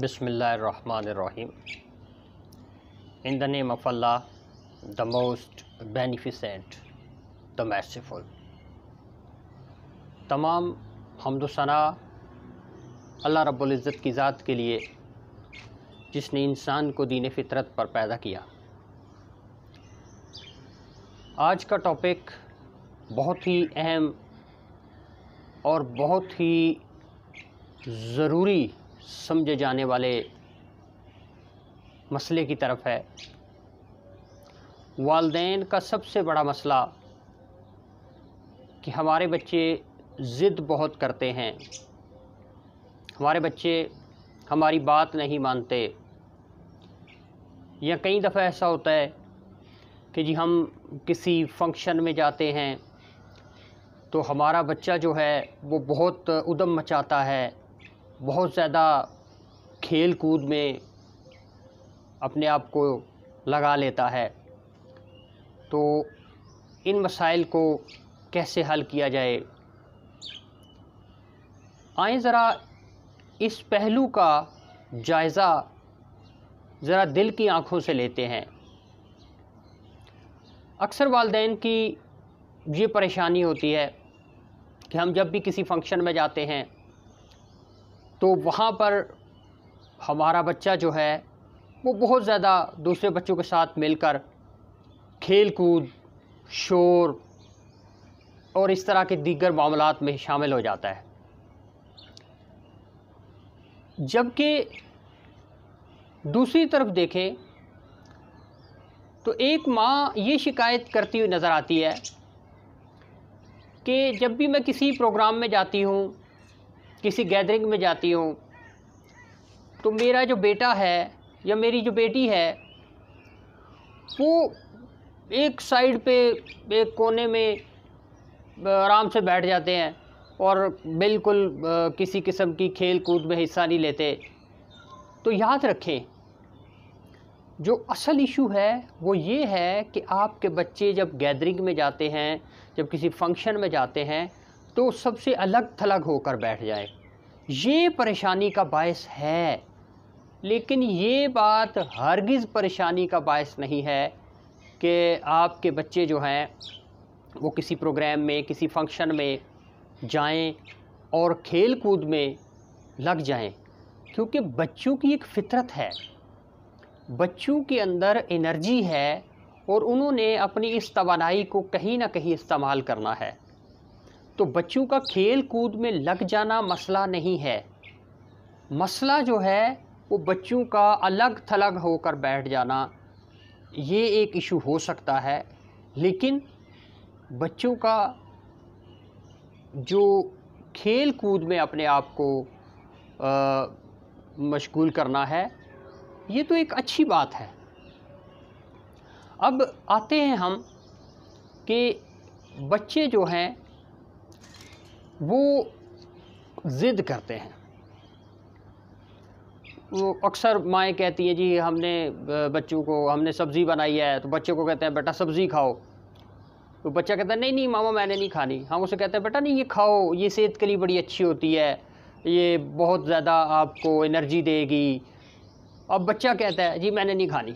बिसमीम in the name of अल्लाह the most beneficent the merciful तमाम हमदोसना अल्लाह रब्बुल की ज़ात के लिए जिसने इंसान को दीन फितरत पर पैदा किया आज का टॉपिक बहुत ही अहम और बहुत ही ज़रूरी समझे जाने वाले मसले की तरफ है वालदेन का सबसे बड़ा मसला कि हमारे बच्चे ज़िद बहुत करते हैं हमारे बच्चे हमारी बात नहीं मानते या कई दफ़ा ऐसा होता है कि जी हम किसी फंक्शन में जाते हैं तो हमारा बच्चा जो है वो बहुत उदम मचाता है बहुत ज़्यादा खेल कूद में अपने आप को लगा लेता है तो इन मसाइल को कैसे हल किया जाए आए ज़रा इस पहलू का जायज़ा ज़रा दिल की आँखों से लेते हैं अक्सर वालदेन की ये परेशानी होती है कि हम जब भी किसी फंक्शन में जाते हैं तो वहाँ पर हमारा बच्चा जो है वो बहुत ज़्यादा दूसरे बच्चों के साथ मिलकर खेल कूद शोर और इस तरह के दीगर मामला में शामिल हो जाता है जबकि दूसरी तरफ देखें तो एक माँ ये शिकायत करती हुई नज़र आती है कि जब भी मैं किसी प्रोग्राम में जाती हूँ किसी गैदरिंग में जाती हूँ तो मेरा जो बेटा है या मेरी जो बेटी है वो एक साइड पे एक कोने में आराम से बैठ जाते हैं और बिल्कुल किसी किस्म की खेल कूद में हिस्सा नहीं लेते तो याद रखें जो असल इशू है वो ये है कि आपके बच्चे जब गैदरिंग में जाते हैं जब किसी फंक्शन में जाते हैं तो सबसे अलग थलग होकर बैठ जाए ये परेशानी का बायस है लेकिन ये बात हरगिज़ परेशानी का बायस नहीं है कि आपके बच्चे जो हैं वो किसी प्रोग्राम में किसी फंक्शन में जाएं और खेल कूद में लग जाएं क्योंकि बच्चों की एक फितरत है बच्चों के अंदर एनर्जी है और उन्होंने अपनी इस तोानाई को कहीं ना कहीं इस्तेमाल करना है तो बच्चों का खेल कूद में लग जाना मसला नहीं है मसला जो है वो बच्चों का अलग थलग होकर बैठ जाना ये एक इशू हो सकता है लेकिन बच्चों का जो खेल कूद में अपने आप को मशगूल करना है ये तो एक अच्छी बात है अब आते हैं हम कि बच्चे जो हैं वो ज़िद करते हैं वो अक्सर माएँ कहती हैं जी हमने बच्चों को हमने सब्ज़ी बनाई है तो बच्चे को कहते हैं बेटा सब्ज़ी खाओ तो बच्चा कहता है नहीं नहीं मामा मैंने नहीं खानी हम उसे कहते हैं बेटा नहीं ये खाओ ये सेहत के लिए बड़ी अच्छी होती है ये बहुत ज़्यादा आपको एनर्जी देगी अब बच्चा कहता है जी मैंने नहीं खानी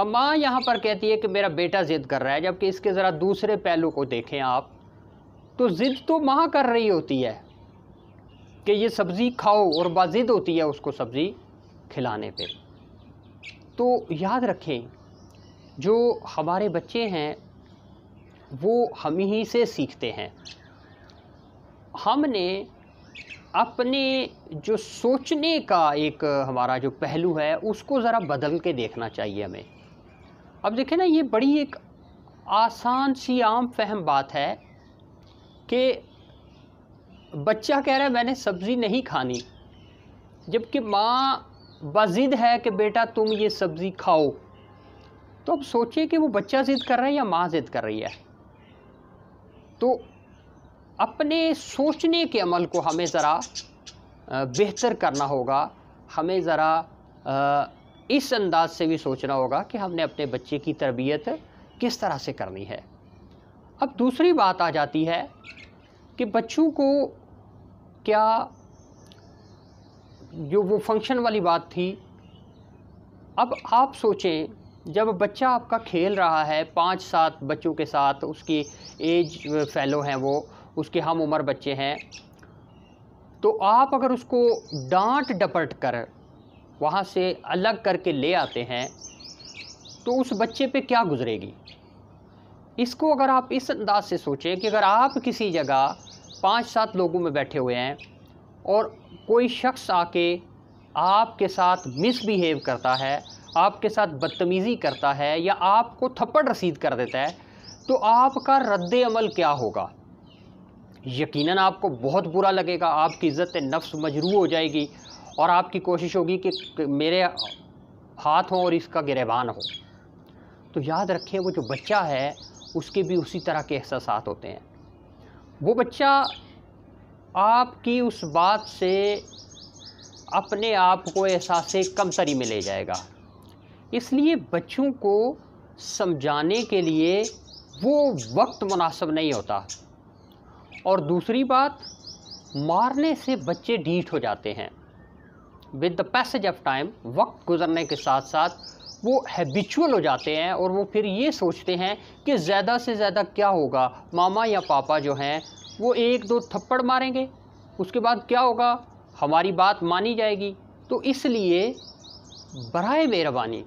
अब माँ यहाँ पर कहती है कि मेरा बेटा ज़िद कर रहा है जबकि इसके ज़रा दूसरे पहलू को देखें आप तो ज़िद तो माँ कर रही होती है कि ये सब्ज़ी खाओ और बाजिद होती है उसको सब्ज़ी खिलाने पे तो याद रखें जो हमारे बच्चे हैं वो हम ही से सीखते हैं हमने अपने जो सोचने का एक हमारा जो पहलू है उसको ज़रा बदल के देखना चाहिए हमें अब देखें ना ये बड़ी एक आसान सी आम फहम बात है कि बच्चा कह रहा है मैंने सब्ज़ी नहीं खानी जबकि माँ बाजिद है कि बेटा तुम ये सब्ज़ी खाओ तो अब सोचिए कि वो बच्चा ज़िद कर रहा है या माँ ज़िद कर रही है तो अपने सोचने के अमल को हमें ज़रा बेहतर करना होगा हमें ज़रा इस अंदाज से भी सोचना होगा कि हमने अपने बच्चे की तरबियत किस तरह से करनी है अब दूसरी बात आ जाती है कि बच्चों को क्या जो वो फंक्शन वाली बात थी अब आप सोचें जब बच्चा आपका खेल रहा है पाँच सात बच्चों के साथ उसकी एज फैलो हैं वो उसके हम उम्र बच्चे हैं तो आप अगर उसको डांट डपट कर वहाँ से अलग करके ले आते हैं तो उस बच्चे पे क्या गुजरेगी इसको अगर आप इस अंदाज से सोचें कि अगर आप किसी जगह पाँच सात लोगों में बैठे हुए हैं और कोई शख्स आके आपके साथ मिसबिहेव करता है आपके साथ बदतमीज़ी करता है या आपको थप्पड़ रसीद कर देता है तो आपका रद्द अमल क्या होगा यकीनन आपको बहुत बुरा लगेगा आपकी इज़्ज़त नफ्स मजरू हो जाएगी और आपकी कोशिश होगी कि मेरे हाथ हों और इसका गिरबान हो तो याद रखें वो जो बच्चा है उसके भी उसी तरह के एहसास होते हैं वो बच्चा आपकी उस बात से अपने आप को एहसास कमतरी में ले जाएगा इसलिए बच्चों को समझाने के लिए वो वक्त मुनासब नहीं होता और दूसरी बात मारने से बच्चे डीट हो जाते हैं with the passage of time वक्त गुजरने के साथ साथ वो हैबिचुअल हो जाते हैं और वो फिर ये सोचते हैं कि ज़्यादा से ज़्यादा क्या होगा मामा या पापा जो हैं वो एक दो थप्पड़ मारेंगे उसके बाद क्या होगा हमारी बात मानी जाएगी तो इसलिए बरए मेहरबानी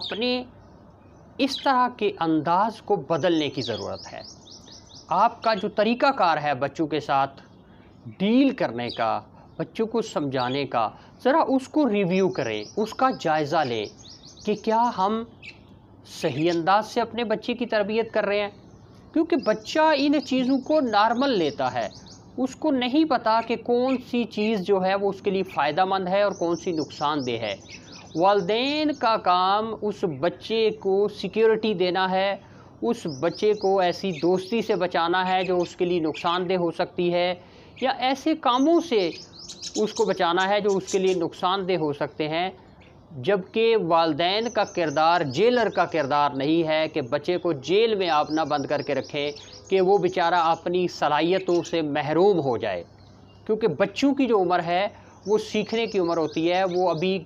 अपने इस तरह के अंदाज को बदलने की ज़रूरत है आपका जो तरीक़ाकार है बच्चों के साथ डील करने का बच्चों को समझाने का ज़रा उसको रिव्यू करें उसका जायज़ा लें कि क्या हम सही अंदाज से अपने बच्चे की तरबियत कर रहे हैं क्योंकि बच्चा इन चीज़ों को नॉर्मल लेता है उसको नहीं पता कि कौन सी चीज़ जो है वो उसके लिए फ़ायदा मंद है और कौन सी नुकसानदेह है वालदेन का काम उस बच्चे को सिक्योरिटी देना है उस बच्चे को ऐसी दोस्ती से बचाना है जो उसके लिए नुकसानदेह हो सकती है या ऐसे कामों से उसको बचाना है जो उसके लिए नुकसानदेह हो सकते हैं जबकि वालदेन का किरदार जेलर का किरदार नहीं है कि बच्चे को जेल में आप ना बंद करके रखें कि वो बेचारा अपनी सलाहियतों से महरूम हो जाए क्योंकि बच्चों की जो उम्र है वो सीखने की उम्र होती है वो अभी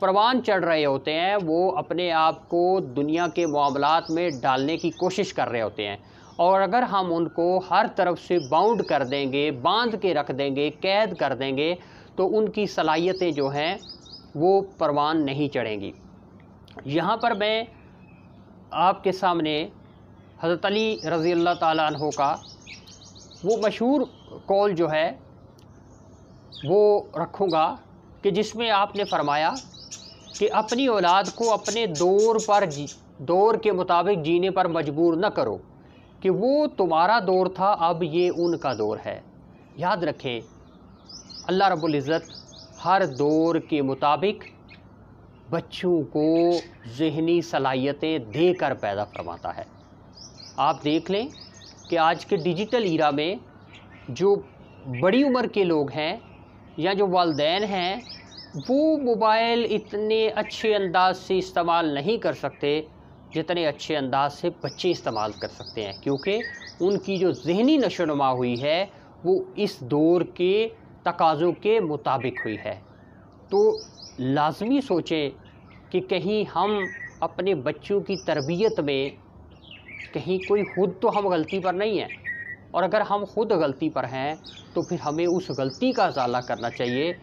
परवान चढ़ रहे होते हैं वो अपने आप को दुनिया के मामलात में डालने की कोशिश कर रहे होते हैं और अगर हम उनको हर तरफ से बाउंड कर देंगे बांध के रख देंगे कैद कर देंगे तो उनकी सलाहियतें जो हैं वो परवान नहीं चढ़ेंगी यहाँ पर मैं आपके सामने हज़रत अली रज़ी अल्लाह तहों का वो मशहूर कॉल जो है वो रखूँगा कि जिसमें आपने फरमाया कि अपनी औलाद को अपने दौर पर दौर के मुताबिक जीने पर मजबूर न करो कि वो तुम्हारा दौर था अब ये उनका दौर है याद रखें अल्लाह इज़्ज़त हर दौर के मुताबिक बच्चों को जहनी सलाहियतें देकर पैदा फरमाता है आप देख लें कि आज के डिजिटल इरा में जो बड़ी उम्र के लोग हैं या जो वालदेन हैं वो मोबाइल इतने अच्छे अंदाज से इस्तेमाल नहीं कर सकते जितने अच्छे अंदाज से बच्चे इस्तेमाल कर सकते हैं क्योंकि उनकी जो जहनी नशोनुमा हुई है वो इस दौर के तकाज़ों के मुताबिक हुई है तो लाजमी सोचें कि कहीं हम अपने बच्चों की तरबियत में कहीं कोई खुद तो हम गलती पर नहीं हैं और अगर हम खुद गलती पर हैं तो फिर हमें उस गलती का अजाला करना चाहिए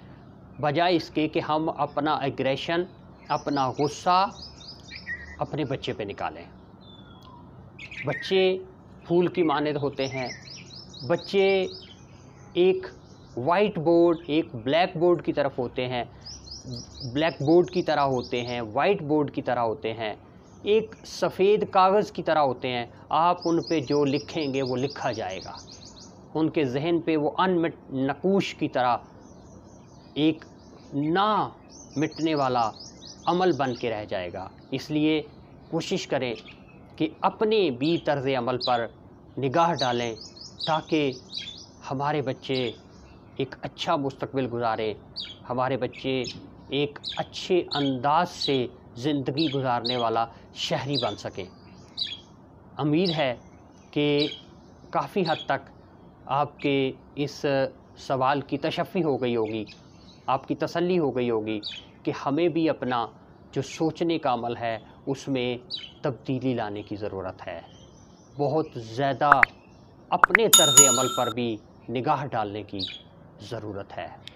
बजाय इसके कि हम अपना एग्रेशन अपना गुस्सा अपने बच्चे पे निकालें बच्चे फूल की मानद होते हैं बच्चे एक वाइट बोर्ड एक ब्लैक बोर्ड की तरफ होते हैं ब्लैक बोर्ड की तरह होते हैं वाइट बोर्ड की तरह होते हैं एक सफ़ेद कागज़ की तरह होते हैं आप उन पे जो लिखेंगे वो लिखा जाएगा उनके जहन पे वो अनमिट नकूश की तरह एक ना मिटने वाला अमल बन के रह जाएगा इसलिए कोशिश करें कि अपने भी तर्ज अमल पर निगाह डालें ताकि हमारे बच्चे एक अच्छा मुस्तबिल गुजारें हमारे बच्चे एक अच्छे अंदाज से ज़िंदगी गुजारने वाला शहरी बन सकें उम्मीद है कि काफ़ी हद तक आपके इस सवाल की तशफ़ी हो गई होगी आपकी तसल्ली हो गई होगी कि हमें भी अपना जो सोचने का अमल है उसमें तब्दीली लाने की ज़रूरत है बहुत ज़्यादा अपने तर्ज अमल पर भी निगाह डालने की ज़रूरत है